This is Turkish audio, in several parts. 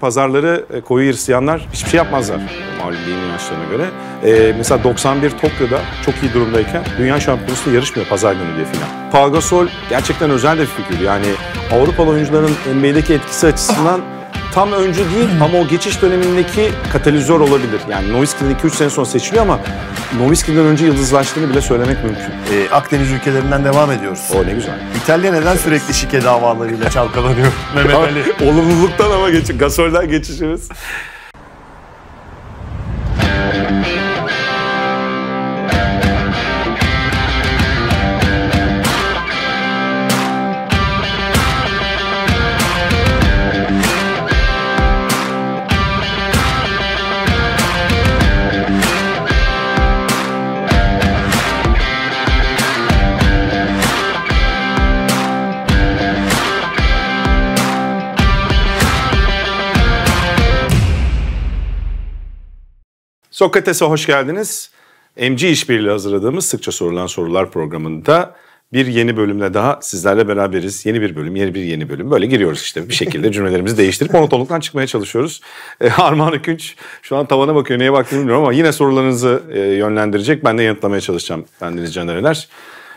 Pazarları e, koyu Hristiyanlar hiçbir şey yapmazlar malum yaşlarına göre. Ee, mesela 91 Tokyo'da çok iyi durumdayken dünya şampiyonasında yarışmıyor pazar günü diye filan. Paul Gasol gerçekten özel bir figür. Yani Avrupalı oyuncuların NBA'deki etkisi açısından tam öncü değil ama o geçiş dönemindeki katalizör olabilir. Yani Nowitzki'nin 2-3 sene sonra seçiliyor ama Noviski'den önce yıldızlaştığını bile söylemek mümkün. Ee, Akdeniz ülkelerinden devam ediyoruz. O ne güzel. İtalya neden sürekli şike davalarıyla çalkalanıyor Mehmet Ali? Olumluluktan ama geçiş, Gasol'den geçişimiz. Sokrates'e hoş geldiniz. MC işbirliği hazırladığımız sıkça sorulan sorular programında bir yeni bölümle daha sizlerle beraberiz. Yeni bir bölüm, yeni bir yeni bölüm. Böyle giriyoruz işte bir şekilde cümlelerimizi değiştirip monotonluktan çıkmaya çalışıyoruz. E, Armağan Akünç şu an tavana bakıyor neye baktığını bilmiyorum ama yine sorularınızı e, yönlendirecek. Ben de yanıtlamaya çalışacağım. Ben Deniz Canereler.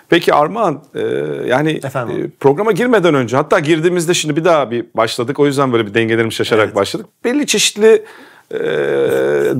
Peki Armağan e, yani e, Efendim? e, programa girmeden önce hatta girdiğimizde şimdi bir daha bir başladık. O yüzden böyle bir dengelerimiz şaşarak evet. başladık. Belli çeşitli ee,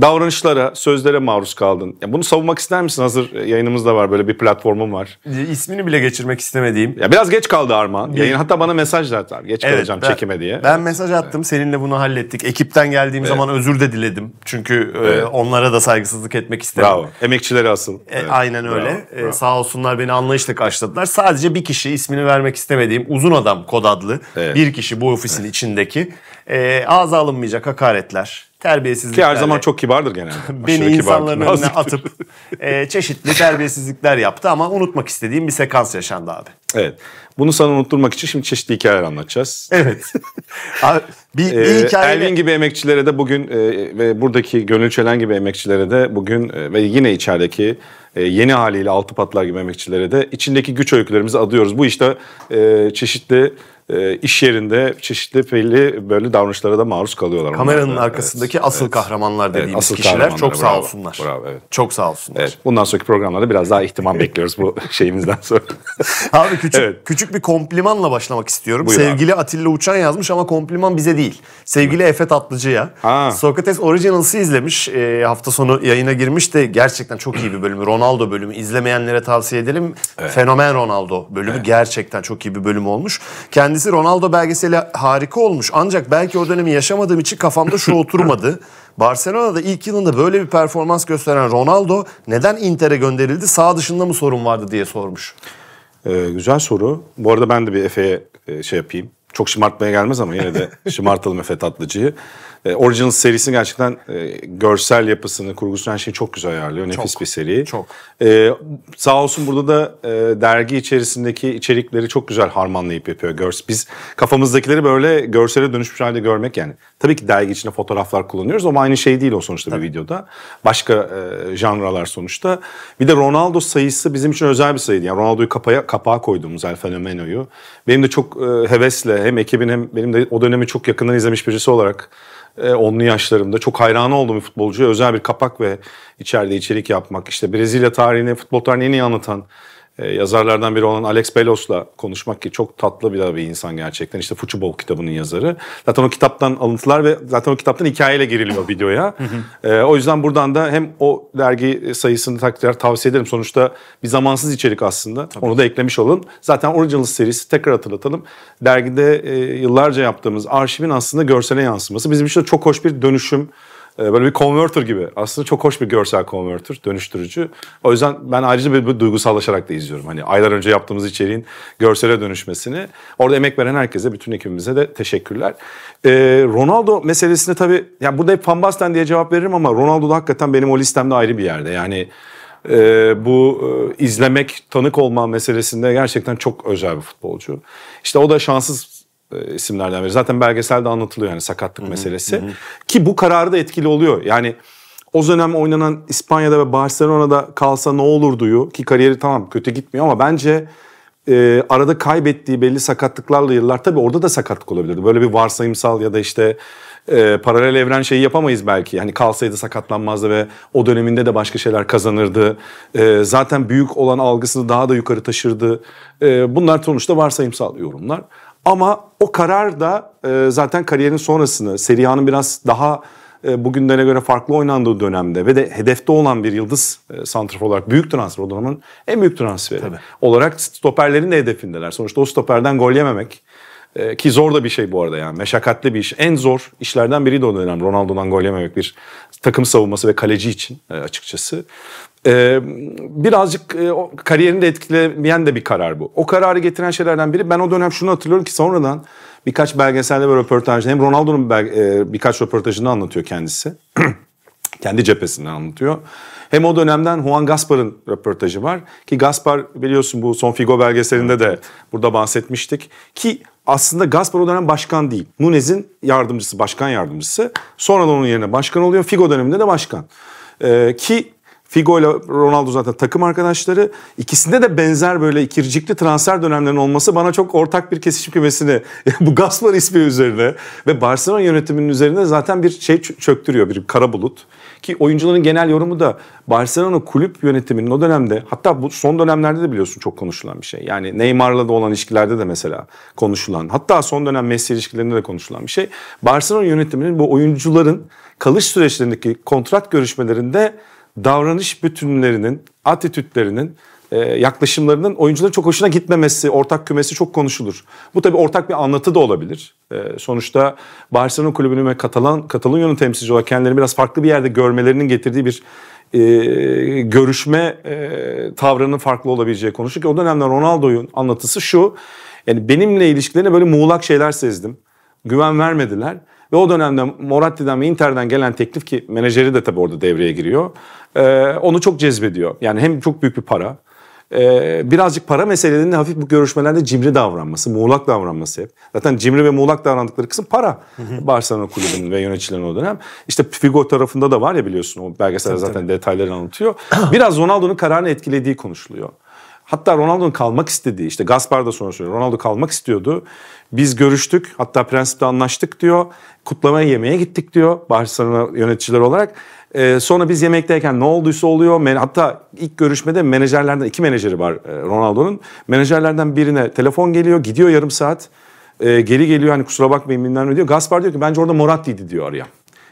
davranışlara, sözlere maruz kaldın. Ya bunu savunmak ister misin? Hazır yayınımızda var böyle bir platformum var. E, ismini bile geçirmek istemediğim. Ya biraz geç kaldı Armağan. Yayın hatta bana mesaj da Geç evet, kalacağım ben, çekime diye. Ben mesaj attım. Seninle bunu hallettik. Ekipten geldiğim evet. zaman özür de diledim. Çünkü e, evet. onlara da saygısızlık etmek istemedim. Bravo. Emekçilere asıl. E, Aynen öyle. E, Bravo. Bravo. E, sağ olsunlar beni anlayışla karşıladılar. Sadece bir kişi ismini vermek istemediğim uzun adam kod adlı evet. bir kişi bu ofisin evet. içindeki e, ağza alınmayacak hakaretler, Terbiyesizlik Ki her zaman çok kibardır genelde. Beni insanların önüne atıp e, çeşitli terbiyesizlikler yaptı ama unutmak istediğim bir sekans yaşandı abi. Evet. Bunu sana unutturmak için şimdi çeşitli hikayeler anlatacağız. Evet. bir, bir ee, hikaye... Elvin gibi emekçilere de bugün e, ve buradaki Gönül Çelen gibi emekçilere de bugün e, ve yine içerideki e, yeni haliyle altı patlar gibi emekçilere de içindeki güç öykülerimizi adıyoruz. Bu işte e, çeşitli e, iş yerinde çeşitli belli böyle davranışlara da maruz kalıyorlar. Kameranın bunlarda. arkasındaki evet, asıl kahramanlar dediğimiz evet, asıl kişiler kahramanlar, çok sağ olsunlar. Bravo, evet. Çok sağ olsunlar. Evet, bundan sonraki programlarda biraz daha ihtimam bekliyoruz bu şeyimizden sonra. abi küçük evet. küçük bir komplimanla başlamak istiyorum. Buyur Sevgili abi. Atilla Uçan yazmış ama kompliman bize değil. Sevgili Efe Tatlıcı'ya. Sokrates Originals'ı izlemiş. E, hafta sonu yayına girmiş de gerçekten çok iyi bir bölümü. Ronaldo bölümü. izlemeyenlere tavsiye edelim. Evet. Fenomen Ronaldo bölümü evet. gerçekten çok iyi bir bölüm olmuş. Kendi kendisi Ronaldo belgeseli harika olmuş. Ancak belki o dönemi yaşamadığım için kafamda şu oturmadı. Barcelona'da ilk yılında böyle bir performans gösteren Ronaldo neden Inter'e gönderildi? Sağ dışında mı sorun vardı diye sormuş. Ee, güzel soru. Bu arada ben de bir Efe'ye e, şey yapayım. Çok şımartmaya gelmez ama yine de şımartalım Efe Tatlıcı'yı. E, Origins serisi gerçekten e, görsel yapısını, kurgusunu her şeyi çok güzel ayarlıyor. Nefis bir seri. Çok. E, sağ olsun burada da e, dergi içerisindeki içerikleri çok güzel harmanlayıp yapıyor. Görs Biz kafamızdakileri böyle görsele dönüşmüş halde görmek yani. Tabii ki dergi içinde fotoğraflar kullanıyoruz ama aynı şey değil o sonuçta Tabii. bir videoda. Başka e, janralar sonuçta. Bir de Ronaldo sayısı bizim için özel bir sayıydı. Yani Ronaldo'yu kapaya, kapağa koyduğumuz El Fenomeno'yu. Benim de çok e, hevesle hem ekibin hem benim de o dönemi çok yakından izlemiş birisi olarak e, onlu yaşlarımda çok hayran olduğum bir futbolcuya özel bir kapak ve içeride içerik yapmak. işte Brezilya tarihini, futbol tarihini en iyi anlatan e, yazarlardan biri olan Alex Belos'la konuşmak ki çok tatlı bir, bir insan gerçekten. İşte Futbol kitabının yazarı. Zaten o kitaptan alıntılar ve zaten o kitaptan hikayeyle giriliyor videoya. e, o yüzden buradan da hem o dergi sayısını takdir tavsiye ederim. Sonuçta bir zamansız içerik aslında. Tabii. Onu da eklemiş olun. Zaten Originals serisi tekrar hatırlatalım. Dergide e, yıllarca yaptığımız arşivin aslında görsele yansıması. Bizim için çok hoş bir dönüşüm ee, böyle bir converter gibi. Aslında çok hoş bir görsel converter, dönüştürücü. O yüzden ben ayrıca bir, bir duygusallaşarak da izliyorum. Hani aylar önce yaptığımız içeriğin görsele dönüşmesini. Orada emek veren herkese, bütün ekibimize de teşekkürler. Ee, Ronaldo meselesini tabii, yani burada hep Van Basten diye cevap veririm ama Ronaldo da hakikaten benim o listemde ayrı bir yerde. Yani e, bu e, izlemek, tanık olma meselesinde gerçekten çok özel bir futbolcu. İşte o da şanssız e, isimlerden biri. Zaten belgeselde anlatılıyor yani sakatlık hı hı, meselesi. Hı. Ki bu kararı da etkili oluyor. Yani o dönem oynanan İspanya'da ve Barcelona'da kalsa ne olurduyu ki kariyeri tamam kötü gitmiyor ama bence e, arada kaybettiği belli sakatlıklarla yıllar tabi orada da sakatlık olabilirdi. Böyle bir varsayımsal ya da işte e, paralel evren şeyi yapamayız belki. Hani kalsaydı sakatlanmazdı ve o döneminde de başka şeyler kazanırdı. E, zaten büyük olan algısını daha da yukarı taşırdı. E, bunlar sonuçta varsayımsal yorumlar. Ama o karar da e, zaten kariyerin sonrasını, Serie A'nın biraz daha e, bugünlere göre farklı oynandığı dönemde ve de hedefte olan bir yıldız e, santrafor olarak büyük transfer o dönemin en büyük transferi Tabii. olarak stoperlerin de hedefindeler. Sonuçta o stoperden gol yememek e, ki zor da bir şey bu arada yani. Meşakkatli bir iş. En zor işlerden biri de o dönem. Ronaldo'dan gol yememek bir takım savunması ve kaleci için e, açıkçası. E, birazcık e, o, kariyerini de etkileyen de bir karar bu. O kararı getiren şeylerden biri. Ben o dönem şunu hatırlıyorum ki sonradan birkaç belgeselde ve röportajda hem Ronaldo'nun e, birkaç röportajını anlatıyor kendisi. kendi cephesini anlatıyor. Hem o dönemden Juan Gaspar'ın röportajı var ki Gaspar biliyorsun bu Son Figo belgeselinde de burada bahsetmiştik ki aslında Gaspar o dönem başkan değil. Nunez'in yardımcısı, başkan yardımcısı. Sonra da onun yerine başkan oluyor. Figo döneminde de başkan. Ee, ki Figo ile Ronaldo zaten takım arkadaşları. İkisinde de benzer böyle ikircikli transfer dönemlerinin olması bana çok ortak bir kesişim kümesini bu Gaspar ismi üzerine ve Barcelona yönetiminin üzerine zaten bir şey çöktürüyor, bir kara bulut. Ki oyuncuların genel yorumu da Barcelona kulüp yönetiminin o dönemde hatta bu son dönemlerde de biliyorsun çok konuşulan bir şey. Yani Neymar'la da olan ilişkilerde de mesela konuşulan hatta son dönem Messi ilişkilerinde de konuşulan bir şey. Barcelona yönetiminin bu oyuncuların kalış süreçlerindeki kontrat görüşmelerinde davranış bütünlerinin, atitütlerinin e, yaklaşımlarının oyuncuların çok hoşuna gitmemesi, ortak kümesi çok konuşulur. Bu tabii ortak bir anlatı da olabilir. E, sonuçta Barcelona kulübünü ve Katalan, Katalonya'nın temsilci olarak kendilerini biraz farklı bir yerde görmelerinin getirdiği bir e, görüşme e, tavrının farklı olabileceği konuştuk. O dönemde Ronaldo'nun anlatısı şu. Yani benimle ilişkilerine böyle muğlak şeyler sezdim. Güven vermediler. Ve o dönemde Moratti'den ve Inter'den gelen teklif ki menajeri de tabii orada devreye giriyor. E, onu çok cezbediyor. Yani hem çok büyük bir para e, birazcık para meselelerinin hafif bu görüşmelerde cimri davranması, muğlak davranması hep. Zaten cimri ve muğlak davrandıkları kısım para. Barcelona kulübünün ve yöneticilerin o dönem. İşte Figo tarafında da var ya biliyorsun o belgesel zaten tabii. detayları anlatıyor. Biraz Ronaldo'nun kararını etkilediği konuşuluyor. Hatta Ronaldo'nun kalmak istediği işte Gaspar da sonra söylüyor. Ronaldo kalmak istiyordu. Biz görüştük hatta prensipte anlaştık diyor. Kutlamaya yemeğe gittik diyor Barcelona yöneticiler olarak. E, sonra biz yemekteyken ne olduysa oluyor. Men hatta ilk görüşmede menajerlerden iki menajeri var e, Ronaldo'nun. Menajerlerden birine telefon geliyor, gidiyor yarım saat. E, geri geliyor hani kusura bakmayın bilmem ne diyor. Gaspar diyor ki bence orada Moratti'ydi diyor araya.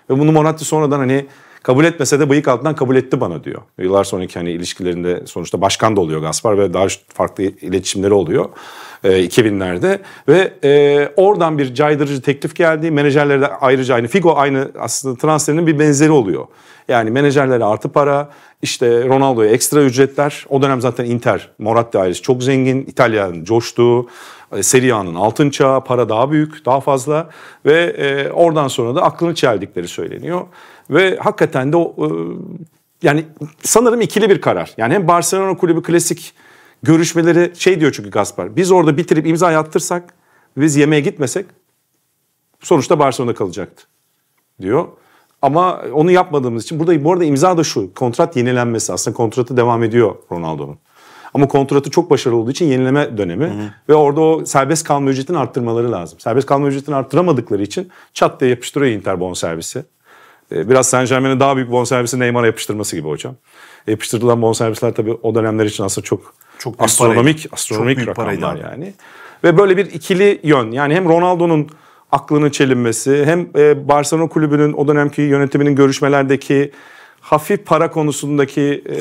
Ve bunu Moratti sonradan hani kabul etmese de bıyık altından kabul etti bana diyor. Yıllar sonraki hani ilişkilerinde sonuçta başkan da oluyor Gaspar ve daha farklı iletişimleri oluyor e, 2000'lerde ve e, oradan bir caydırıcı teklif geldi. Menajerlere de ayrıca aynı Figo aynı aslında transferinin bir benzeri oluyor. Yani menajerlere artı para, işte Ronaldo'ya ekstra ücretler. O dönem zaten Inter, Moratti ailesi çok zengin. İtalya'nın coştuğu, e, Serie A'nın altın çağı, para daha büyük, daha fazla. Ve e, oradan sonra da aklını çeldikleri söyleniyor. Ve hakikaten de o, e, yani sanırım ikili bir karar. Yani hem Barcelona kulübü klasik görüşmeleri şey diyor çünkü Gaspar. Biz orada bitirip imza yattırsak biz yemeğe gitmesek sonuçta Barcelona kalacaktı diyor. Ama onu yapmadığımız için burada bu arada imza da şu. Kontrat yenilenmesi aslında kontratı devam ediyor Ronaldo'nun. Ama kontratı çok başarılı olduğu için yenileme dönemi hı hı. ve orada o serbest kalma ücretini arttırmaları lazım. Serbest kalma ücretini arttıramadıkları için çat diye yapıştırıyor Inter bonservisi. Ee, biraz Saint Germain'in daha büyük bonservisi Neymar'a yapıştırması gibi hocam. Yapıştırılan bonservisler tabii o dönemler için aslında çok çok büyük astronomik paraydı. astronomik çok büyük rakamlar paraydı. yani. Ve böyle bir ikili yön yani hem Ronaldo'nun aklını çelinmesi hem e, Barcelona kulübünün o dönemki yönetiminin görüşmelerdeki hafif para konusundaki e,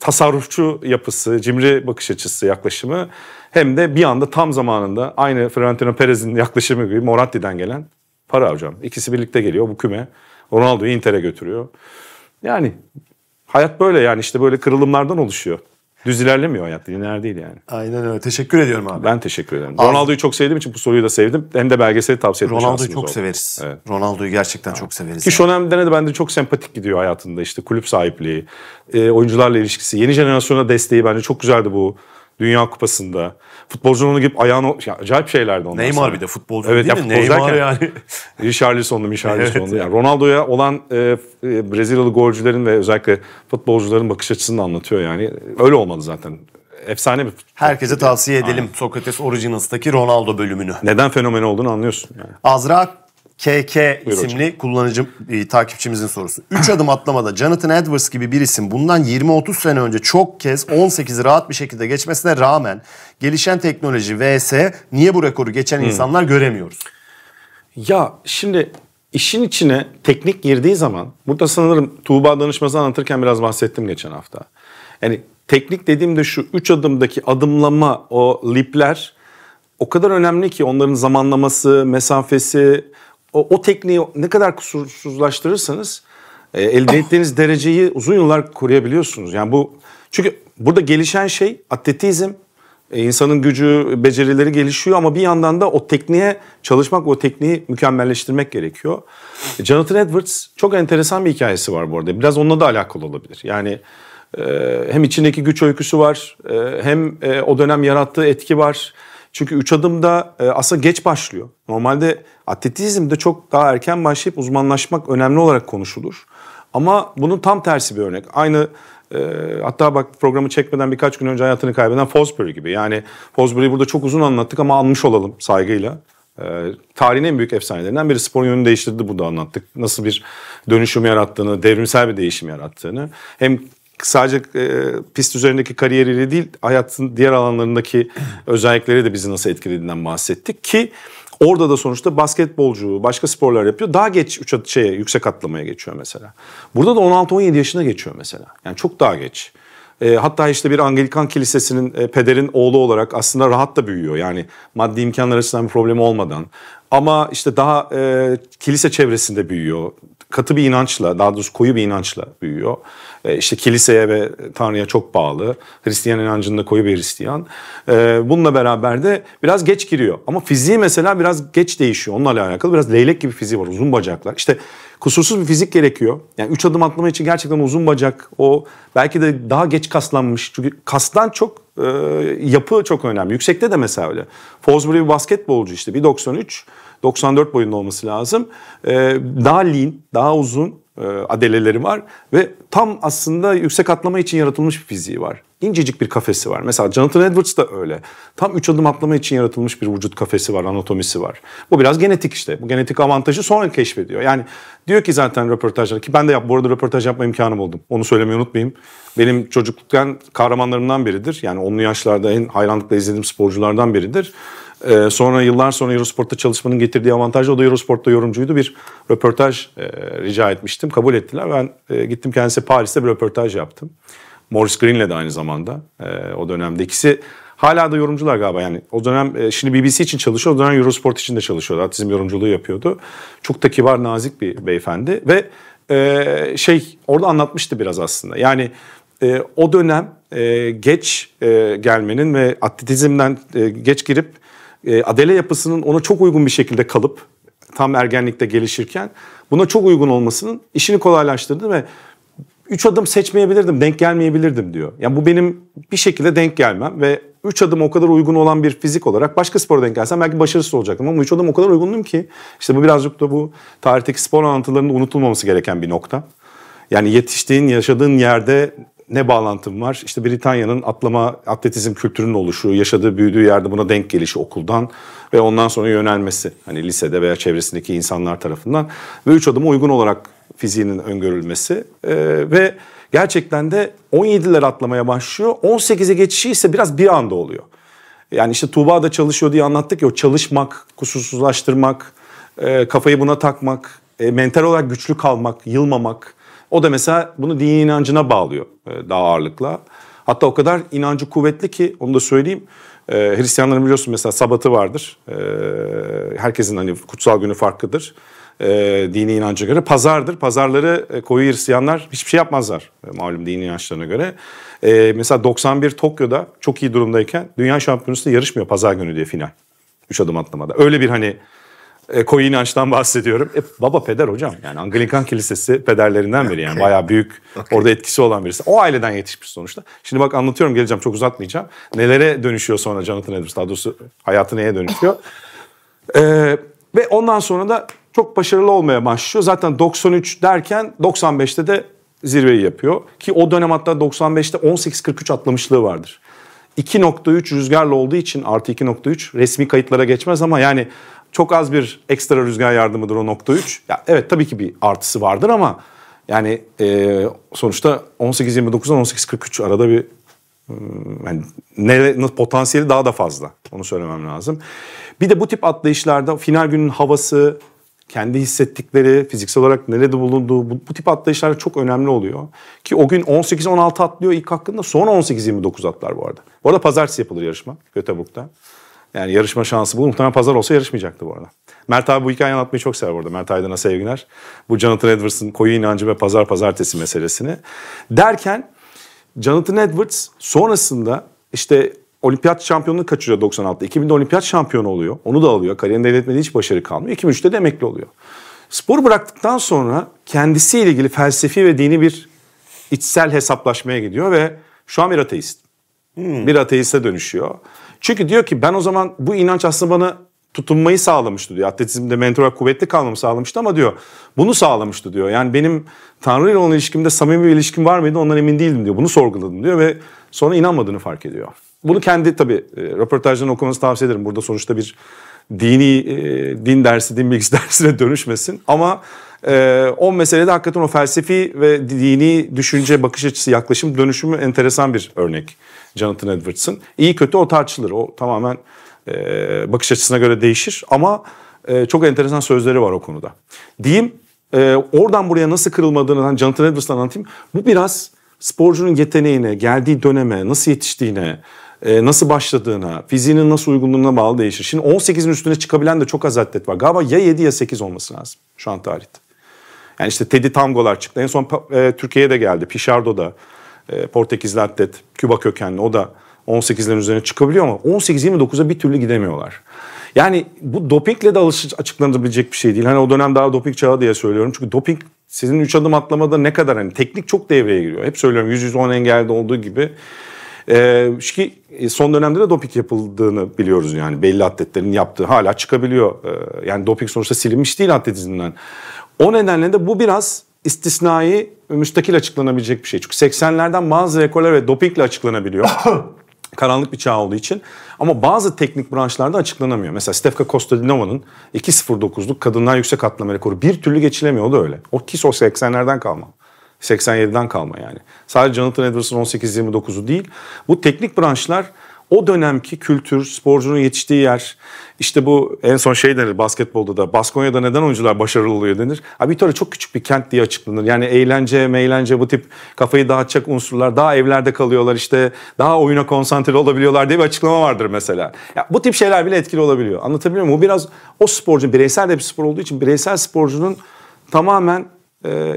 tasarrufçu yapısı, cimri bakış açısı yaklaşımı hem de bir anda tam zamanında aynı Florentino Perez'in yaklaşımı gibi Moratti'den gelen para hocam. İkisi birlikte geliyor bu küme. Ronaldo'yu Inter'e götürüyor. Yani hayat böyle yani işte böyle kırılımlardan oluşuyor. Düz ilerlemiyor hayat. Lineer değil yani. Aynen öyle. Teşekkür ediyorum abi. Ben teşekkür ederim. Ronaldo'yu çok sevdiğim için bu soruyu da sevdim. Hem de belgeseli tavsiye etme Ronaldo'yu çok oldu. severiz. Evet. Ronaldo'yu gerçekten ha. çok severiz. Ki yani. Şonem'den de bende çok sempatik gidiyor hayatında. işte kulüp sahipliği, e, oyuncularla ilişkisi, yeni jenerasyona desteği bence çok güzeldi bu Dünya Kupası'nda. Futbolcunun onu gidip ayağına... Ya, acayip şeylerdi onlar. Neymar sonra. bir de futbolcu evet, değil mi? Neymar yani. Richarlison'lu, Richarlison'lu. evet. Yani Ronaldo'ya olan e, e, Brezilyalı golcülerin ve özellikle futbolcuların bakış açısını anlatıyor yani. Öyle olmalı zaten efsane bir Herkese tavsiye edelim Aynen. Sokrates Originals'taki Ronaldo bölümünü. Neden fenomen olduğunu anlıyorsun yani. Azra KK isimli hocam. kullanıcı e, takipçimizin sorusu. 3 adım atlamada Jonathan Edwards gibi bir isim bundan 20-30 sene önce çok kez 18'i rahat bir şekilde geçmesine rağmen gelişen teknoloji vs niye bu rekoru geçen hmm. insanlar göremiyoruz? Ya şimdi işin içine teknik girdiği zaman burada sanırım Tuğba danışması anlatırken biraz bahsettim geçen hafta. Yani teknik dediğimde şu 3 adımdaki adımlama o lipler o kadar önemli ki onların zamanlaması, mesafesi, o, o tekniği ne kadar kusursuzlaştırırsanız e, elde ettiğiniz dereceyi uzun yıllar koruyabiliyorsunuz. Yani bu çünkü burada gelişen şey atletizm, e, insanın gücü, becerileri gelişiyor ama bir yandan da o tekniğe çalışmak, o tekniği mükemmelleştirmek gerekiyor. E, Jonathan Edwards çok enteresan bir hikayesi var bu arada. Biraz onunla da alakalı olabilir. Yani e, hem içindeki güç öyküsü var, e, hem e, o dönem yarattığı etki var. Çünkü 3 adımda e, aslında geç başlıyor. Normalde atletizmde çok daha erken başlayıp uzmanlaşmak önemli olarak konuşulur. Ama bunun tam tersi bir örnek. Aynı e, hatta bak programı çekmeden birkaç gün önce hayatını kaybeden Fosbury gibi. Yani Fosbury'i burada çok uzun anlattık ama anmış olalım saygıyla. E, tarihin en büyük efsanelerinden biri spor yönünü değiştirdi bu da anlattık. Nasıl bir dönüşüm yarattığını, devrimsel bir değişim yarattığını. Hem sadece e, pist üzerindeki kariyeriyle değil hayatın diğer alanlarındaki özellikleri de bizi nasıl etkilediğinden bahsettik ki Orada da sonuçta basketbolcu, başka sporlar yapıyor. Daha geç üç şeye, yüksek atlamaya geçiyor mesela. Burada da 16-17 yaşına geçiyor mesela. Yani çok daha geç. E, hatta işte bir anglikan Kilisesi'nin e, pederin oğlu olarak aslında rahat da büyüyor. Yani maddi imkanlar açısından bir problemi olmadan. Ama işte daha e, kilise çevresinde büyüyor katı bir inançla, daha doğrusu koyu bir inançla büyüyor. E, işte kiliseye ve Tanrı'ya çok bağlı. Hristiyan inancında koyu bir Hristiyan. E, bununla beraber de biraz geç giriyor. Ama fiziği mesela biraz geç değişiyor. Onunla alakalı biraz leylek gibi fiziği var. Uzun bacaklar. İşte kusursuz bir fizik gerekiyor. Yani üç adım atlama için gerçekten uzun bacak o belki de daha geç kaslanmış. Çünkü kastan çok e, yapı çok önemli. Yüksekte de mesela öyle. Fosbury bir basketbolcu işte 1.93 94 boyunda olması lazım. Ee, daha lean, daha uzun e, adeleleri var ve tam aslında yüksek atlama için yaratılmış bir fiziği var. İncecik bir kafesi var. Mesela Jonathan Edwards da öyle. Tam 3 adım atlama için yaratılmış bir vücut kafesi var, anatomisi var. Bu biraz genetik işte. Bu genetik avantajı sonra keşfediyor. Yani diyor ki zaten röportajlarda ki ben de yap, bu arada röportaj yapma imkanım oldum. Onu söylemeyi unutmayayım. Benim çocukluktan kahramanlarımdan biridir. Yani onlu yaşlarda en hayranlıkla izlediğim sporculardan biridir. Ee, sonra yıllar sonra Eurosport'ta çalışmanın getirdiği avantaj o da Eurosport'ta yorumcuydu. Bir röportaj e, rica etmiştim. Kabul ettiler. Ben e, gittim kendisi Paris'te bir röportaj yaptım. Morris Green'le de aynı zamanda e, o dönemde. ikisi hala da yorumcular galiba yani. O dönem e, şimdi BBC için çalışıyor. O dönem Eurosport için de çalışıyordu. Atizm yorumculuğu yapıyordu. Çok da kibar, nazik bir beyefendi. Ve e, şey orada anlatmıştı biraz aslında. Yani e, o dönem e, geç e, gelmenin ve atletizmden e, geç girip e, adele yapısının ona çok uygun bir şekilde kalıp tam ergenlikte gelişirken buna çok uygun olmasının işini kolaylaştırdı ve üç adım seçmeyebilirdim, denk gelmeyebilirdim diyor. Yani bu benim bir şekilde denk gelmem ve üç adım o kadar uygun olan bir fizik olarak başka spora denk gelsem belki başarısız olacaktım ama üç adım o kadar uygundum ki işte bu birazcık da bu tarihteki spor anlatılarında unutulmaması gereken bir nokta. Yani yetiştiğin, yaşadığın yerde ne bağlantım var? İşte Britanya'nın atlama atletizm kültürünün oluşu, yaşadığı büyüdüğü yerde buna denk gelişi okuldan ve ondan sonra yönelmesi hani lisede veya çevresindeki insanlar tarafından ve üç adıma uygun olarak fiziğinin öngörülmesi e, ve gerçekten de 17'ler atlamaya başlıyor. 18'e geçişi ise biraz bir anda oluyor. Yani işte Tuğba da çalışıyor diye anlattık ya o çalışmak, kusursuzlaştırmak, e, kafayı buna takmak, e, mental olarak güçlü kalmak, yılmamak, o da mesela bunu dini inancına bağlıyor e, daha ağırlıkla. Hatta o kadar inancı kuvvetli ki onu da söyleyeyim. E, Hristiyanların biliyorsun mesela sabatı vardır. E, herkesin hani kutsal günü farklıdır. dini inanca göre pazardır. Pazarları koyu Hristiyanlar hiçbir şey yapmazlar malum dini inançlarına göre. mesela 91 Tokyo'da çok iyi durumdayken dünya şampiyonasında yarışmıyor pazar günü diye final. Üç adım atlamada. Öyle bir hani e, koyu inançtan bahsediyorum. E, baba peder hocam. Yani Anglikan Kilisesi pederlerinden biri yani. Bayağı büyük orada etkisi olan birisi. O aileden yetişmiş sonuçta. Şimdi bak anlatıyorum geleceğim çok uzatmayacağım. Nelere dönüşüyor sonra Jonathan Edwards? Daha doğrusu hayatı neye dönüşüyor? E, ve ondan sonra da çok başarılı olmaya başlıyor. Zaten 93 derken 95'te de zirveyi yapıyor. Ki o dönem hatta 95'te 18.43 atlamışlığı vardır. 2.3 rüzgarlı olduğu için artı 2.3 resmi kayıtlara geçmez ama yani çok az bir ekstra rüzgar yardımıdır o nokta 3. Ya evet tabii ki bir artısı vardır ama yani e, sonuçta 18-29'dan 18-43 arada bir hmm, yani ne, potansiyeli daha da fazla. Onu söylemem lazım. Bir de bu tip atlayışlarda final günün havası, kendi hissettikleri, fiziksel olarak nerede bulunduğu bu, bu tip atlayışlar çok önemli oluyor. Ki o gün 18-16 atlıyor ilk hakkında sonra 18-29 atlar bu arada. Bu arada pazartesi yapılır yarışma Göteborg'da. Yani yarışma şansı bu. Muhtemelen pazar olsa yarışmayacaktı bu arada. Mert abi bu hikayeyi anlatmayı çok sever burada. Mert Aydın'a sevgiler. Bu Jonathan Edwards'ın koyu inancı ve pazar pazartesi meselesini. Derken Jonathan Edwards sonrasında işte olimpiyat şampiyonunu kaçırıyor 96'da. 2000'de olimpiyat şampiyonu oluyor. Onu da alıyor. Kariyerinde elde etmediği hiç başarı kalmıyor. 2003'te de emekli oluyor. Spor bıraktıktan sonra kendisiyle ilgili felsefi ve dini bir içsel hesaplaşmaya gidiyor ve şu an bir ateist. Hmm. Bir ateiste dönüşüyor. Çünkü diyor ki ben o zaman bu inanç aslında bana tutunmayı sağlamıştı diyor. Atletizmde mentora kuvvetli kalmamı sağlamıştı ama diyor bunu sağlamıştı diyor. Yani benim Tanrı ile olan ilişkimde samimi bir ilişkim var mıydı ondan emin değildim diyor. Bunu sorguladım diyor ve sonra inanmadığını fark ediyor. Bunu kendi tabii e, röportajdan okumanızı tavsiye ederim. Burada sonuçta bir dini e, din dersi, din bilgisi dersine dönüşmesin. Ama e, o meselede hakikaten o felsefi ve dini düşünce bakış açısı, yaklaşım dönüşümü enteresan bir örnek. Jonathan Edwards'ın. İyi kötü o tartışılır. O tamamen e, bakış açısına göre değişir ama e, çok enteresan sözleri var o konuda. Diyeyim e, oradan buraya nasıl kırılmadığını hani Jonathan Edwards'tan anlatayım. Bu biraz sporcunun yeteneğine, geldiği döneme, nasıl yetiştiğine, e, nasıl başladığına, fiziğinin nasıl uygunluğuna bağlı değişir. Şimdi 18'in üstüne çıkabilen de çok az atlet var. Galiba ya 7 ya 8 olması lazım şu an tarihte. Yani işte Teddy Tamgolar çıktı. En son e, Türkiye'ye de geldi. Pişardo da e, Portekizli atlet, Küba kökenli o da 18'lerin üzerine çıkabiliyor ama 18-29'a bir türlü gidemiyorlar. Yani bu dopingle de açıklanabilecek bir şey değil. Hani o dönem daha doping çağı diye söylüyorum. Çünkü doping sizin 3 adım atlamada ne kadar hani teknik çok devreye giriyor. Hep söylüyorum 100-110 engelde olduğu gibi. Ee, son dönemde de doping yapıldığını biliyoruz yani belli atletlerin yaptığı hala çıkabiliyor. Ee, yani doping sonuçta silinmiş değil atletizmden. O nedenle de bu biraz istisnai müstakil açıklanabilecek bir şey. Çünkü 80'lerden bazı rekorlar ve dopingle açıklanabiliyor. karanlık bir çağ olduğu için. Ama bazı teknik branşlarda açıklanamıyor. Mesela Stefka Kostadinova'nın 2.09'luk kadınlar yüksek atlama rekoru bir türlü geçilemiyor. O da öyle. O ki o 80'lerden kalma. 87'den kalma yani. Sadece Jonathan Edwards'ın 18-29'u değil. Bu teknik branşlar o dönemki kültür, sporcunun yetiştiği yer, işte bu en son şey denir basketbolda da Baskonya'da neden oyuncular başarılı oluyor denir. Abi çok küçük bir kent diye açıklanır. Yani eğlence, meylence bu tip kafayı dağıtacak unsurlar daha evlerde kalıyorlar işte daha oyuna konsantre olabiliyorlar diye bir açıklama vardır mesela. Ya, bu tip şeyler bile etkili olabiliyor. Anlatabiliyor muyum? Bu biraz o sporcunun bireysel de bir spor olduğu için bireysel sporcunun tamamen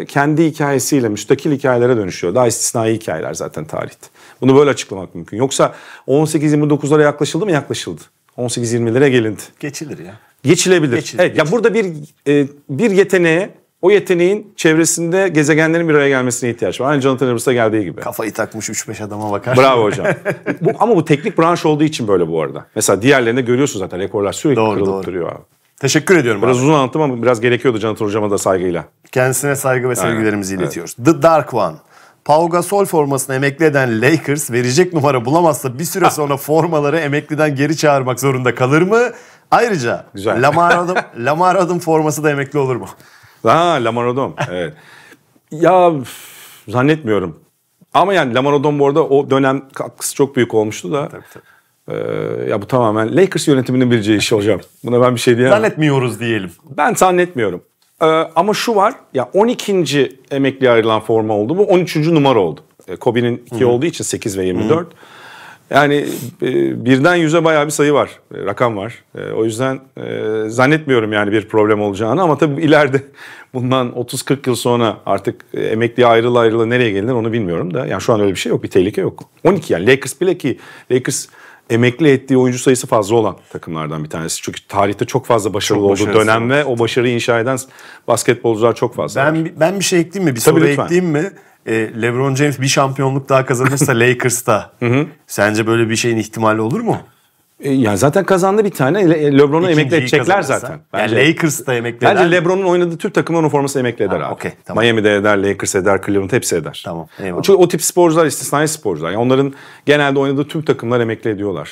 kendi hikayesiyle müstakil hikayelere dönüşüyor. Daha istisnai hikayeler zaten tarihte. Bunu böyle açıklamak mümkün. Yoksa 18-29'lara yaklaşıldı mı? Yaklaşıldı. 18-20'lere gelindi. Geçilir ya. Geçilebilir. Geçilir, evet. Geçilir. Ya burada bir e, bir yeteneğe o yeteneğin çevresinde gezegenlerin bir araya gelmesine ihtiyaç var. Aynı Jonathan Abrams'a geldiği gibi. Kafayı takmış 3-5 adama bakar. Bravo hocam. bu, ama bu teknik branş olduğu için böyle bu arada. Mesela diğerlerinde görüyorsun zaten rekorlar sürekli doğru, kırılıp doğru. duruyor abi. Teşekkür ediyorum Biraz abi. uzun anlattım ama biraz gerekiyordu Jonathan hocama da saygıyla. Kendisine saygı ve sevgilerimizi Aynen. iletiyoruz. Evet. The Dark One. Pau Gasol formasını emekli eden Lakers verecek numara bulamazsa bir süre sonra formaları emekliden geri çağırmak zorunda kalır mı? Ayrıca Güzel. Lamar Odom, Lamar Odom forması da emekli olur mu? Ha Lamar Odom. Evet. ya zannetmiyorum. Ama yani Lamar Odom bu arada o dönem katkısı çok büyük olmuştu da. Tabii, tabii. ya bu tamamen Lakers yönetiminin bileceği iş hocam. Buna ben bir şey diyemem. Zannetmiyoruz diyelim. Ben zannetmiyorum. Ee, ama şu var ya 12. emekli ayrılan forma oldu bu 13. numara oldu. E, Kobe'nin 2 olduğu için 8 ve 24. Hı-hı. Yani e, birden yüze bayağı bir sayı var, e, rakam var. E, o yüzden e, zannetmiyorum yani bir problem olacağını ama tabii ileride bundan 30-40 yıl sonra artık e, emekliye ayrılı ayrılı nereye gelirler onu bilmiyorum da. Yani şu an öyle bir şey yok, bir tehlike yok. 12 yani Lakers bile ki Lakers emekli ettiği oyuncu sayısı fazla olan takımlardan bir tanesi. Çünkü tarihte çok fazla başarılı çok olduğu dönem ve o başarıyı inşa eden basketbolcular çok fazla. Ben var. ben bir şey ekleyeyim mi? Bir Tabii soru lütfen. ekleyeyim mi? E, LeBron James bir şampiyonluk daha kazanırsa Lakers'ta. Sence böyle bir şeyin ihtimali olur mu? E, yani zaten kazandı bir tane. Le- e, LeBron'u emekli edecekler zaten. Bence, yani Lakers da emekli eder. Bence LeBron'un oynadığı tüm takımların forması emekli eder ha, abi. Okay, tamam. Miami'de eder, Lakers eder, Cleveland hepsi eder. Tamam. Eyvallah. Çünkü o tip sporcular istisnai sporcular. Yani onların genelde oynadığı tüm takımlar emekli ediyorlar.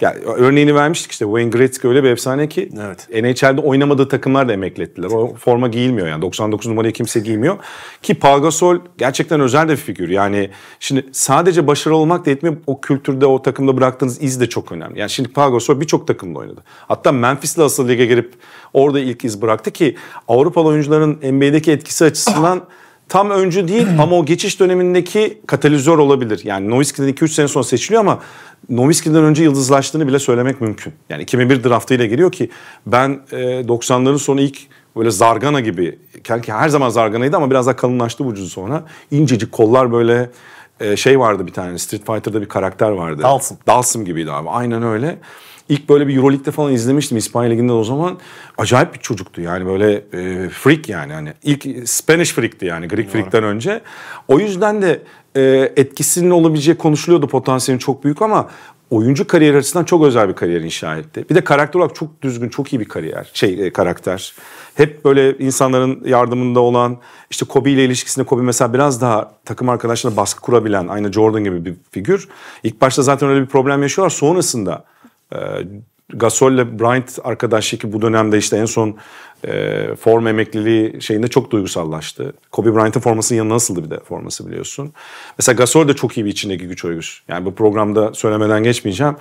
Ya örneğini vermiştik işte Wayne Gretzky öyle bir efsane ki evet. NHL'de oynamadığı takımlar da emeklettiler. O forma giyilmiyor yani 99 numarayı kimse giymiyor. Ki Pau Gasol gerçekten özel de bir figür. Yani şimdi sadece başarılı olmak da yetmiyor. O kültürde o takımda bıraktığınız iz de çok önemli. Yani şimdi Pau Gasol birçok takımda oynadı. Hatta Memphis'le asıl lige girip orada ilk iz bıraktı ki Avrupalı oyuncuların NBA'deki etkisi açısından ah! tam öncü değil ama o geçiş dönemindeki katalizör olabilir. Yani Nowitzki'den 2-3 sene sonra seçiliyor ama Nowitzki'den önce yıldızlaştığını bile söylemek mümkün. Yani 2001 draftıyla geliyor ki ben e, 90'ların sonu ilk böyle zargana gibi her zaman zarganaydı ama biraz daha kalınlaştı vücudu sonra. İncecik kollar böyle e, şey vardı bir tane Street Fighter'da bir karakter vardı. Dalsım. Dalsım gibiydi abi aynen öyle. İlk böyle bir Euroleague'de falan izlemiştim İspanya Ligi'nde o zaman. Acayip bir çocuktu yani böyle e, freak yani. hani ilk Spanish freak'ti yani Greek freak'ten önce. O yüzden de e, etkisinin olabileceği konuşuluyordu potansiyelin çok büyük ama oyuncu kariyer açısından çok özel bir kariyer inşa etti. Bir de karakter olarak çok düzgün, çok iyi bir kariyer, şey e, karakter. Hep böyle insanların yardımında olan, işte Kobe ile ilişkisinde Kobe mesela biraz daha takım arkadaşlarına baskı kurabilen, aynı Jordan gibi bir figür. İlk başta zaten öyle bir problem yaşıyorlar. Sonrasında Gasol ee, Gasol'le Bryant arkadaşlığı ki bu dönemde işte en son e, form emekliliği şeyinde çok duygusallaştı. Kobe Bryant'ın formasının yanına nasıldı bir de forması biliyorsun. Mesela Gasol de çok iyi bir içindeki güç örgüsü. Yani bu programda söylemeden geçmeyeceğim.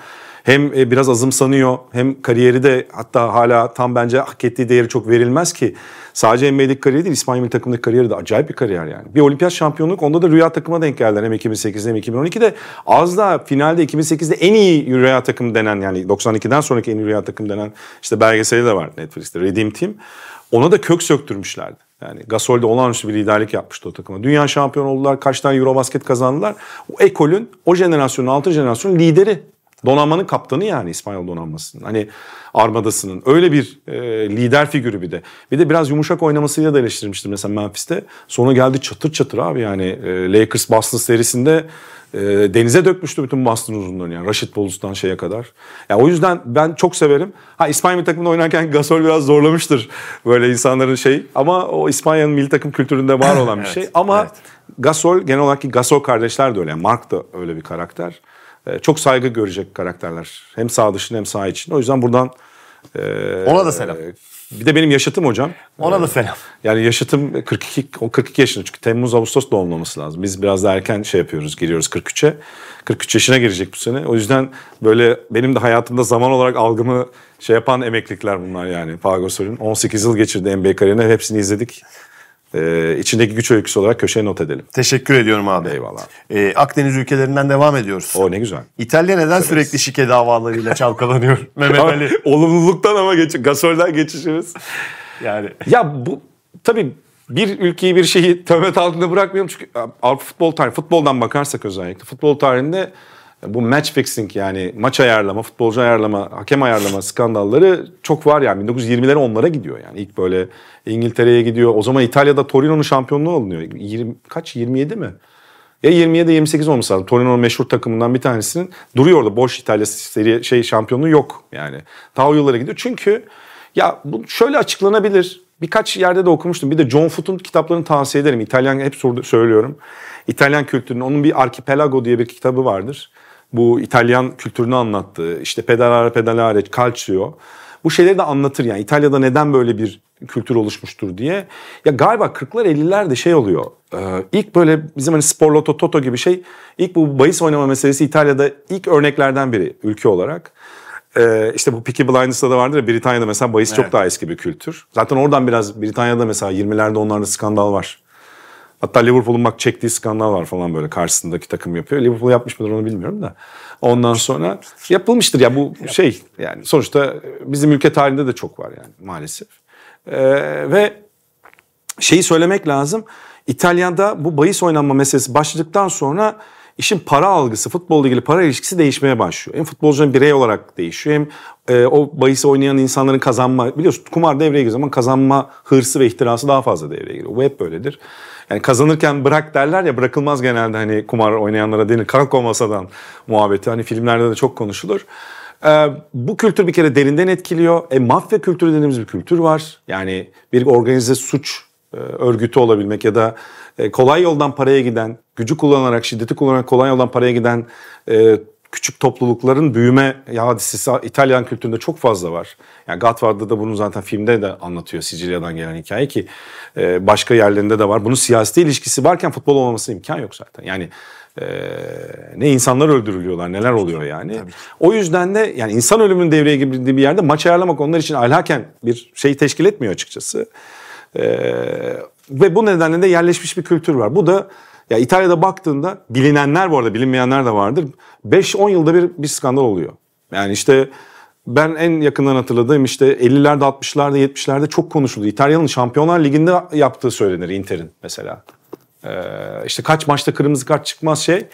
Hem e, biraz azımsanıyor hem kariyeri de hatta hala tam bence hak ettiği değeri çok verilmez ki. Sadece NBA'deki kariyeri değil İspanya milli takımındaki kariyeri de acayip bir kariyer yani. Bir olimpiyat şampiyonluk onda da rüya takıma denk geldi hem 2008'de hem 2012'de. Az daha finalde 2008'de en iyi rüya takım denen yani 92'den sonraki en iyi rüya takım denen işte belgeseli de var Netflix'te Redeem Team. Ona da kök söktürmüşlerdi. Yani Gasol de olağanüstü bir liderlik yapmıştı o takıma. Dünya şampiyon oldular, kaç tane Eurobasket kazandılar. O ekolün, o jenerasyonun, altı jenerasyonun lideri Donanmanın kaptanı yani İspanyol donanmasının. Hani armadasının. Öyle bir e, lider figürü bir de. Bir de biraz yumuşak oynamasıyla da eleştirmiştim mesela Memphis'te. Sonra geldi çatır çatır abi yani e, Lakers Boston serisinde e, denize dökmüştü bütün Boston uzunlarını yani Rashid Paulus'tan şeye kadar. Ya yani o yüzden ben çok severim. Ha İspanya milli takımında oynarken Gasol biraz zorlamıştır böyle insanların şey ama o İspanya'nın milli takım kültüründe var olan bir evet, şey. Ama evet. Gasol genel olarak ki Gasol kardeşler de öyle. Yani Mark da öyle bir karakter. E, çok saygı görecek karakterler. Hem sağ dışın hem sağ için. O yüzden buradan... E, Ona da selam. E, bir de benim yaşıtım hocam. Ona da selam. Yani yaşıtım 42, o 42 yaşında çünkü Temmuz Ağustos doğumlaması lazım. Biz biraz daha erken şey yapıyoruz, giriyoruz 43'e. 43 yaşına girecek bu sene. O yüzden böyle benim de hayatımda zaman olarak algımı şey yapan emeklilikler bunlar yani. Pagosör'ün 18 yıl geçirdi NBA kariyerine hepsini izledik e, içindeki güç öyküsü olarak köşeye not edelim. Teşekkür ediyorum abi. Eyvallah. Ee, Akdeniz ülkelerinden devam ediyoruz. O ne güzel. İtalya neden Söyle. sürekli şike davalarıyla çalkalanıyor Mehmet Ali? Olumluluktan ama geç, gasolden geçişimiz. Yani. Ya bu tabii bir ülkeyi bir şeyi tövbe altında bırakmayalım. Çünkü Avrupa futbol tarihi, futboldan bakarsak özellikle futbol tarihinde bu match fixing yani maç ayarlama, futbolcu ayarlama, hakem ayarlama skandalları çok var yani. 1920'lere onlara gidiyor yani. İlk böyle İngiltere'ye gidiyor. O zaman İtalya'da Torino'nun şampiyonluğu alınıyor. 20, kaç 27 mi? Ya 27 28 olması lazım. Torino'nun meşhur takımından bir tanesinin duruyor orada. Boş İtalya seri şey şampiyonluğu yok yani. Ta o yıllara gidiyor. Çünkü ya bu şöyle açıklanabilir. Birkaç yerde de okumuştum. Bir de John Foot'un kitaplarını tavsiye ederim. İtalyan hep söylüyorum. İtalyan kültürünün onun bir arkipelago diye bir kitabı vardır bu İtalyan kültürünü anlattığı işte pedalare pedalare calcio bu şeyleri de anlatır yani İtalya'da neden böyle bir kültür oluşmuştur diye. Ya galiba 40'lar 50'ler de şey oluyor. Ee, ilk böyle bizim hani Sporloto Toto gibi şey ilk bu bahis oynama meselesi İtalya'da ilk örneklerden biri ülke olarak. Ee, işte bu Peaky Blinders'da da vardır ya Britanya'da mesela bahis evet. çok daha eski bir kültür. Zaten oradan biraz Britanya'da mesela 20'lerde onlarda skandal var. Hatta Liverpool'un bak çektiği skandal var falan böyle karşısındaki takım yapıyor. Liverpool yapmış mıdır onu bilmiyorum da. Ondan sonra yapılmıştır ya bu şey yani sonuçta bizim ülke tarihinde de çok var yani maalesef. Ee, ve şeyi söylemek lazım. İtalya'da bu bahis oynanma meselesi başladıktan sonra işin para algısı, futbolla ilgili para ilişkisi değişmeye başlıyor. Hem futbolcunun birey olarak değişiyor hem e, o bahis oynayan insanların kazanma, biliyorsun kumar devreye girdiği zaman kazanma hırsı ve ihtirası daha fazla devreye giriyor. Bu hep böyledir. Yani kazanırken bırak derler ya bırakılmaz genelde hani kumar oynayanlara denir kalk o masadan muhabbeti. Hani filmlerde de çok konuşulur. Ee, bu kültür bir kere derinden etkiliyor. E, mafya kültürü dediğimiz bir kültür var. Yani bir organize suç e, örgütü olabilmek ya da e, kolay yoldan paraya giden, gücü kullanarak, şiddeti kullanarak kolay yoldan paraya giden e, küçük toplulukların büyüme hadisesi İtalyan kültüründe çok fazla var. Yani Godfather'da da bunu zaten filmde de anlatıyor Sicilya'dan gelen hikaye ki e, başka yerlerinde de var. Bunun siyasi ilişkisi varken futbol olmaması imkan yok zaten. Yani e, ne insanlar öldürülüyorlar neler oluyor yani. O yüzden de yani insan ölümünün devreye girdiği bir yerde maç ayarlamak onlar için alhaken bir şey teşkil etmiyor açıkçası. E, ve bu nedenle de yerleşmiş bir kültür var. Bu da ya İtalya'da baktığında bilinenler bu arada bilinmeyenler de vardır. 5-10 yılda bir bir skandal oluyor. Yani işte ben en yakından hatırladığım işte 50'lerde 60'larda 70'lerde çok konuşuldu. İtalya'nın Şampiyonlar Ligi'nde yaptığı söylenir Inter'in mesela. Ee, işte kaç maçta kırmızı kart çıkmaz şey.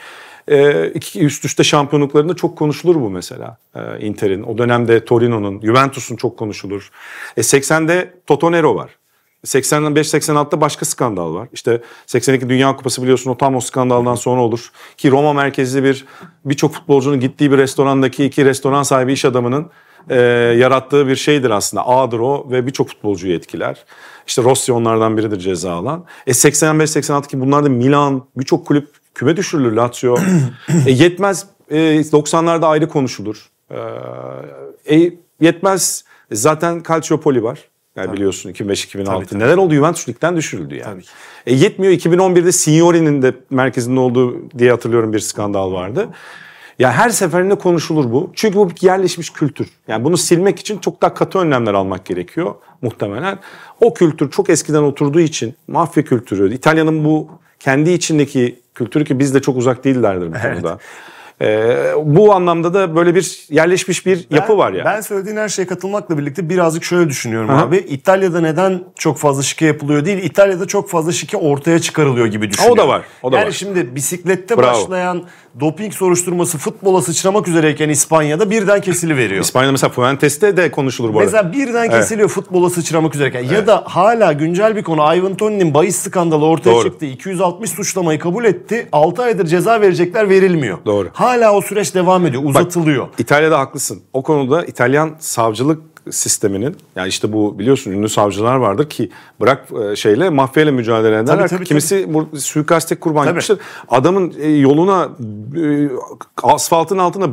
Ee, iki, üst üste şampiyonluklarında çok konuşulur bu mesela ee, Inter'in. O dönemde Torino'nun, Juventus'un çok konuşulur. E, 80'de Totonero var. 85-86'da başka skandal var. İşte 82 Dünya Kupası biliyorsun o tam o skandaldan sonra olur. Ki Roma merkezli bir birçok futbolcunun gittiği bir restorandaki iki restoran sahibi iş adamının e, yarattığı bir şeydir aslında. A'dır o ve birçok futbolcuyu etkiler. İşte Rossi onlardan biridir ceza alan. E 85-86 ki bunlar da Milan birçok kulüp küme düşürülür Lazio. e, yetmez e, 90'larda ayrı konuşulur. E, e, yetmez zaten Calciopoli var. Yani Tabii. biliyorsun 2005-2006 tabii, neler oldu Juventus ligden düşürüldü yani. Tabii. E yetmiyor 2011'de Signori'nin de merkezinde olduğu diye hatırlıyorum bir skandal vardı. Ya her seferinde konuşulur bu. Çünkü bu bir yerleşmiş kültür. Yani bunu silmek için çok daha katı önlemler almak gerekiyor muhtemelen. O kültür çok eskiden oturduğu için mafya kültürü, İtalya'nın bu kendi içindeki kültürü ki biz de çok uzak değillerdir bu evet. Ee, bu anlamda da böyle bir yerleşmiş bir ben, yapı var ya. Yani. Ben söylediğin her şeye katılmakla birlikte birazcık şöyle düşünüyorum Aha. abi. İtalya'da neden çok fazla şike yapılıyor değil, İtalya'da çok fazla şike ortaya çıkarılıyor gibi düşünüyorum. O da var. O da yani var. şimdi bisiklette Bravo. başlayan doping soruşturması futbola sıçramak üzereyken İspanya'da birden kesili veriyor. İspanya'da mesela Fuentes'te de konuşulur bu arada. Mesela birden kesiliyor evet. futbola sıçramak üzereyken. Evet. Ya da hala güncel bir konu Ivan Tony'nin bahis skandalı ortaya Doğru. çıktı. 260 suçlamayı kabul etti. 6 aydır ceza verecekler verilmiyor. Doğru. Ha hala o süreç devam ediyor, uzatılıyor. Bak, İtalya'da haklısın. O konuda İtalyan savcılık sisteminin yani işte bu biliyorsun ünlü savcılar vardır ki bırak e, şeyle mafyayla mücadele ederler. Tabii, tabii, Kimisi tabii. suikaste kurban gitmiştir. Adamın e, yoluna e, asfaltın altına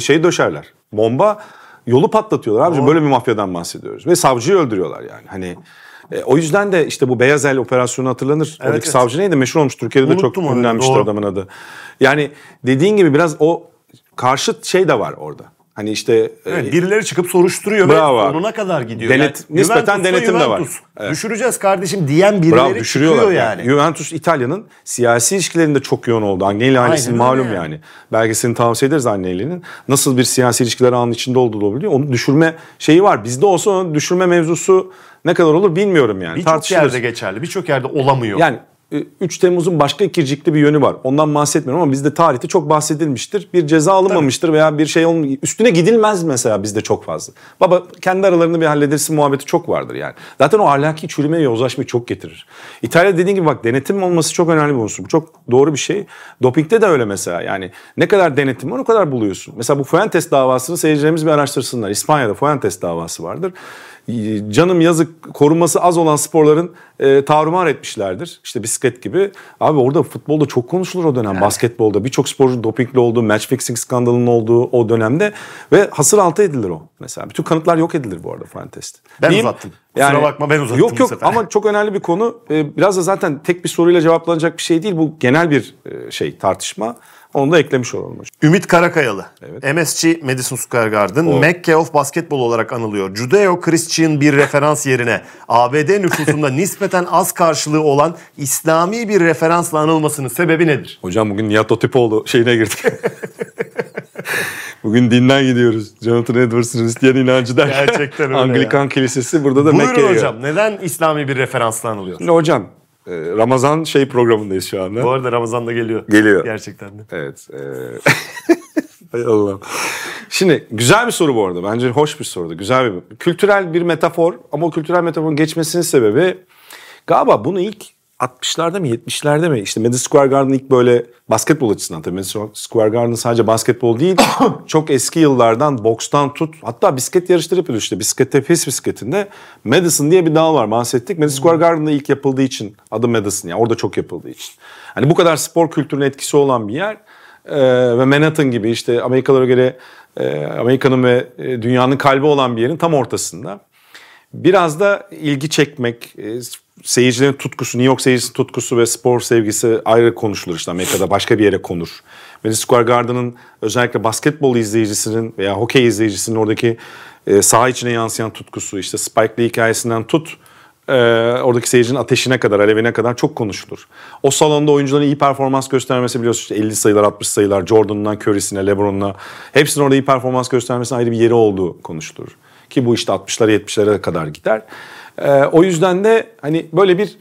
şey döşerler. Bomba yolu patlatıyorlar abici. Böyle bir mafyadan bahsediyoruz. Ve savcıyı öldürüyorlar yani. Hani e, o yüzden de işte bu Beyaz El operasyonu hatırlanır. Evet, Oradaki evet. savcı neydi? Meşhur olmuş. Türkiye'de Unuttum de çok ünlenmişti adamın adı. Yani dediğin gibi biraz o karşıt şey de var orada. Hani işte e, evet, birileri çıkıp soruşturuyor bravo. ve sonuna kadar gidiyor. Denet, yani, nispeten denetim de var. Evet. Düşüreceğiz kardeşim diyen birileri bravo, düşürüyorlar. çıkıyor yani. Juventus İtalya'nın siyasi ilişkilerinde çok yoğun oldu. Agnelli ailesi Aynen, malum yani. yani. Belgesini tavsiye ederiz Agnelli'nin. Nasıl bir siyasi ilişkiler ağının içinde olduğu biliyor. Onu düşürme şeyi var. Bizde olsa onu düşürme mevzusu ne kadar olur bilmiyorum yani. Birçok yerde geçerli. Birçok yerde olamıyor. Yani 3 ee, Temmuz'un başka ikircikli bir yönü var. Ondan bahsetmiyorum ama bizde tarihte çok bahsedilmiştir. Bir ceza alınmamıştır Tabii. veya bir şey olm üstüne gidilmez mesela bizde çok fazla. Baba kendi aralarını bir halledersin muhabbeti çok vardır yani. Zaten o ahlaki çürümeye yozlaşmayı çok getirir. İtalya dediğin gibi bak denetim olması çok önemli bir unsur. çok doğru bir şey. Dopingde de öyle mesela yani ne kadar denetim var o kadar buluyorsun. Mesela bu Fuentes davasını seyircilerimiz bir araştırsınlar. İspanya'da Fuentes davası vardır canım yazık koruması az olan sporların e, tarumar etmişlerdir. İşte bisiklet gibi. Abi orada futbolda çok konuşulur o dönem. Evet. Basketbolda birçok sporcu dopingli olduğu, match fixing skandalının olduğu o dönemde ve hasır altı edilir o mesela. Bütün kanıtlar yok edilir bu arada Final Test. Ben Diyeyim, uzattım. Yani, Kusura bakma ben uzattım Yok yok sefer. ama çok önemli bir konu. E, biraz da zaten tek bir soruyla cevaplanacak bir şey değil. Bu genel bir e, şey tartışma. Onu da eklemiş olalım hocam. Ümit Karakayalı. Evet. MSG Madison Square Garden o. Mekke of Basketbol olarak anılıyor. Judeo-Christian bir referans yerine ABD nüfusunda nispeten az karşılığı olan İslami bir referansla anılmasının sebebi nedir? Hocam bugün Nihat Otipoğlu şeyine girdik. Bugün dinden gidiyoruz. Jonathan Edwards'ın Hristiyan inancı derken. Gerçekten öyle Anglikan ya. Kilisesi burada da Mekke'ye. Buyurun Mekke hocam. Neden İslami bir referansla anılıyor? Hocam ee, Ramazan şey programındayız şu anda. Bu arada Ramazan da geliyor. Geliyor. Gerçekten de. Evet. E... Hay Allah. Şimdi güzel bir soru bu arada. Bence hoş bir soru. Güzel bir kültürel bir metafor ama o kültürel metaforun geçmesinin sebebi galiba bunu ilk 60'larda mı 70'lerde mi işte Madison Square Garden ilk böyle basketbol açısından tabii Madison Square Garden sadece basketbol değil çok eski yıllardan bokstan tut hatta bisiklet yarışları yapıyordu işte bisiklette pis bisikletinde Madison diye bir dal var bahsettik. Madison Square Garden'da ilk yapıldığı için adı Madison yani orada çok yapıldığı için. Hani bu kadar spor kültürüne etkisi olan bir yer ee, ve Manhattan gibi işte Amerikalara göre e, Amerika'nın ve e, dünyanın kalbi olan bir yerin tam ortasında biraz da ilgi çekmek, e, seyircilerin tutkusu, New York seyircisinin tutkusu ve spor sevgisi ayrı konuşulur işte Amerika'da başka bir yere konur. Madison Square Garden'ın özellikle basketbol izleyicisinin veya hokey izleyicisinin oradaki e, saha içine yansıyan tutkusu işte Spike Lee hikayesinden tut e, oradaki seyircinin ateşine kadar, alevine kadar çok konuşulur. O salonda oyuncuların iyi performans göstermesi biliyorsunuz, işte 50 sayılar, 60 sayılar, Jordan'dan Curry'sine, LeBron'una hepsinin orada iyi performans göstermesinin ayrı bir yeri olduğu konuşulur. Ki bu işte 60'lara 70'lere kadar gider. E, o yüzden de hani böyle bir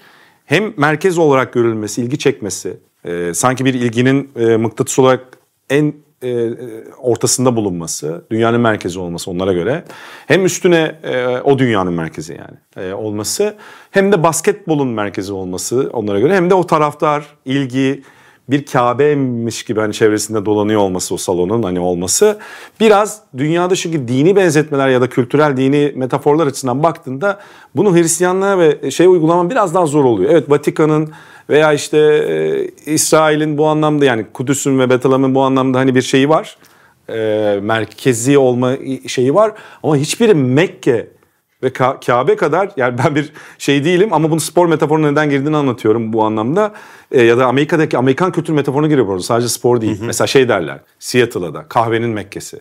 hem merkez olarak görülmesi, ilgi çekmesi, e, sanki bir ilginin e, mıknatıs olarak en e, e, ortasında bulunması, dünyanın merkezi olması onlara göre. Hem üstüne e, o dünyanın merkezi yani e, olması hem de basketbolun merkezi olması onlara göre hem de o taraftar, ilgi, bir kabeymiş gibi hani çevresinde dolanıyor olması o salonun hani olması biraz dünyada çünkü dini benzetmeler ya da kültürel dini metaforlar açısından baktığında bunu Hristiyanlığa ve şey uygulaman biraz daha zor oluyor. Evet Vatikan'ın veya işte e, İsrail'in bu anlamda yani Kudüs'ün ve Betlehem'in bu anlamda hani bir şeyi var. E, merkezi olma şeyi var ama hiçbiri Mekke ve Ka- Kabe kadar yani ben bir şey değilim ama bunu spor metaforuna neden girdiğini anlatıyorum bu anlamda. E, ya da Amerika'daki Amerikan kültür metaforuna giriyor burada. Sadece spor değil. Hı hı. Mesela şey derler Seattle'da kahvenin Mekke'si.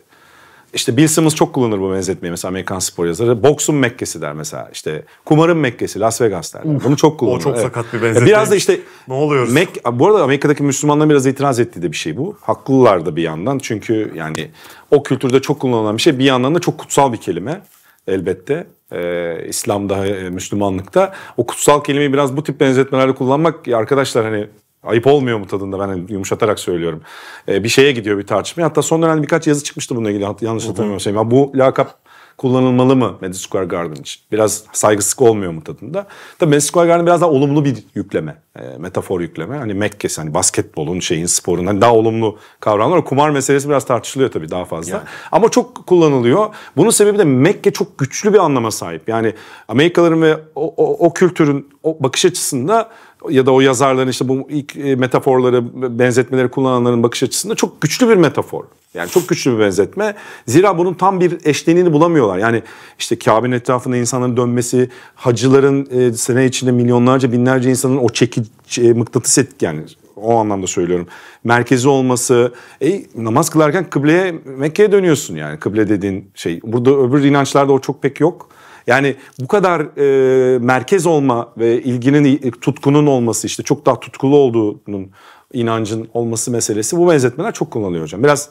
İşte Bill Simmons çok kullanır bu benzetmeyi mesela Amerikan spor yazarı. Boksun Mekke'si der mesela İşte Kumarın Mekke'si Las Vegas der. Bunu çok kullanır. O çok evet. sakat bir benzetme. Biraz da işte ne oluyoruz? Mek bu arada Amerika'daki Müslümanların biraz itiraz ettiği de bir şey bu. Haklılar da bir yandan çünkü yani o kültürde çok kullanılan bir şey bir yandan da çok kutsal bir kelime elbette e, ee, İslam'da, e, Müslümanlık'ta. O kutsal kelimeyi biraz bu tip benzetmelerle kullanmak arkadaşlar hani ayıp olmuyor mu tadında ben hani yumuşatarak söylüyorum. E, bir şeye gidiyor bir tartışmaya. Hatta son dönemde birkaç yazı çıkmıştı bununla ilgili yanlış hatırlamıyorsam. Bu lakap kullanılmalı mı Madison Square Garden için? Biraz saygısızlık olmuyor mu tadında? Tabii Madison Square Garden biraz daha olumlu bir yükleme. E, metafor yükleme. Hani Mekke'si hani basketbolun şeyin sporun hani daha olumlu kavramlar. Kumar meselesi biraz tartışılıyor tabii daha fazla. Yani. Ama çok kullanılıyor. Bunun sebebi de Mekke çok güçlü bir anlama sahip. Yani Amerikalıların ve o, o, o kültürün o bakış açısında ya da o yazarların işte bu ilk e, metaforları, benzetmeleri kullananların bakış açısında çok güçlü bir metafor. Yani çok güçlü bir benzetme. Zira bunun tam bir eşleniğini bulamıyorlar. Yani işte Kabe'nin etrafında insanların dönmesi, hacıların e, sene içinde milyonlarca, binlerce insanın o çekici, e, mıknatıs etki yani o anlamda söylüyorum. Merkezi olması, e, namaz kılarken kıbleye, Mekke'ye dönüyorsun yani kıble dediğin şey. Burada öbür inançlarda o çok pek yok. Yani bu kadar e, merkez olma ve ilginin tutkunun olması işte çok daha tutkulu olduğunun inancın olması meselesi bu benzetmeler çok kullanılıyor hocam. Biraz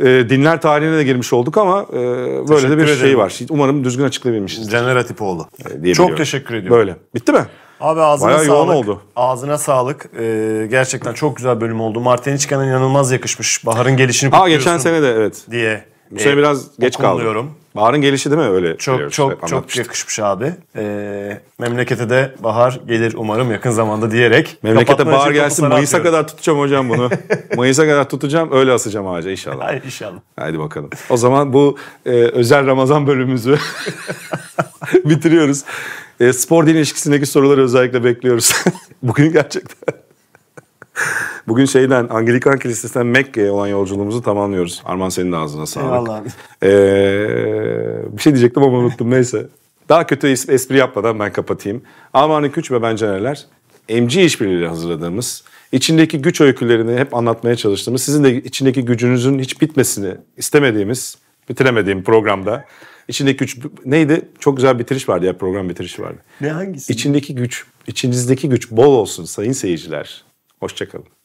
e, dinler tarihine de girmiş olduk ama e, böyle teşekkür de bir şey var. Umarım düzgün açıklayabilmişiz. Caner Atipoğlu. E, Çok teşekkür ediyorum. Böyle. Bitti mi? Abi ağzına Bayağı sağlık. Yoğun oldu. Ağzına sağlık. Ee, gerçekten çok güzel bölüm oldu. Martin Çıkan'ın inanılmaz yakışmış. Bahar'ın gelişini kutluyorsun. Aa geçen sene de evet. Diye bu sene e, biraz geç kaldı. Baharın gelişi değil mi öyle? Çok çok evet, çok yakışmış abi. Ee, memlekete de bahar gelir umarım yakın zamanda diyerek. Memlekete bahar gelsin Mayıs'a atıyorum. kadar tutacağım hocam bunu. Mayıs'a kadar tutacağım öyle asacağım ağaca inşallah. Hayır inşallah. Haydi bakalım. O zaman bu e, özel Ramazan bölümümüzü bitiriyoruz. E, spor din ilişkisindeki soruları özellikle bekliyoruz. Bugün gerçekten. Bugün şeyden Anglikan Kilisesi'nden Mekke'ye olan yolculuğumuzu tamamlıyoruz. Arman senin de ağzına sağlık. Eyvallah abi. Ee, bir şey diyecektim ama unuttum neyse. Daha kötü espri yapmadan ben kapatayım. Alman'ın Küç ve Ben Canerler MC işbirliğiyle hazırladığımız, içindeki güç öykülerini hep anlatmaya çalıştığımız, sizin de içindeki gücünüzün hiç bitmesini istemediğimiz, bitiremediğim programda İçindeki güç neydi? Çok güzel bitiriş vardı ya program bitirişi vardı. Ne hangisi? İçindeki güç, içinizdeki güç bol olsun sayın seyirciler. Hoşçakalın.